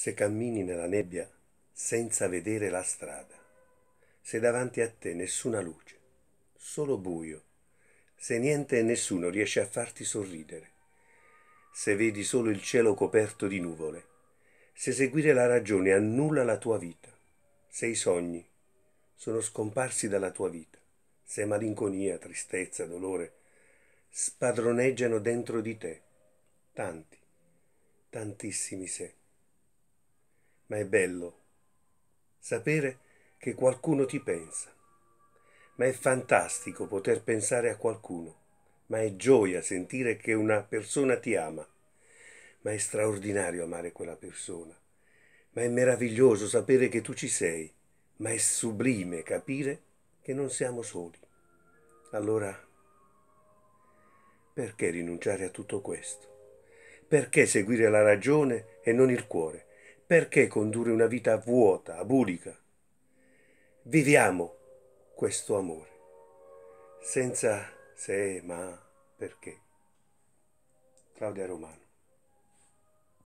se cammini nella nebbia senza vedere la strada, se davanti a te nessuna luce, solo buio, se niente e nessuno riesce a farti sorridere, se vedi solo il cielo coperto di nuvole, se seguire la ragione annulla la tua vita, se i sogni sono scomparsi dalla tua vita, se malinconia, tristezza, dolore spadroneggiano dentro di te, tanti, tantissimi se ma è bello sapere che qualcuno ti pensa. Ma è fantastico poter pensare a qualcuno, ma è gioia sentire che una persona ti ama, ma è straordinario amare quella persona, ma è meraviglioso sapere che tu ci sei, ma è sublime capire che non siamo soli. Allora, perché rinunciare a tutto questo? Perché seguire la ragione e non il cuore? Perché condurre una vita vuota, abulica? Viviamo questo amore, senza se, ma perché. Claudia Romano.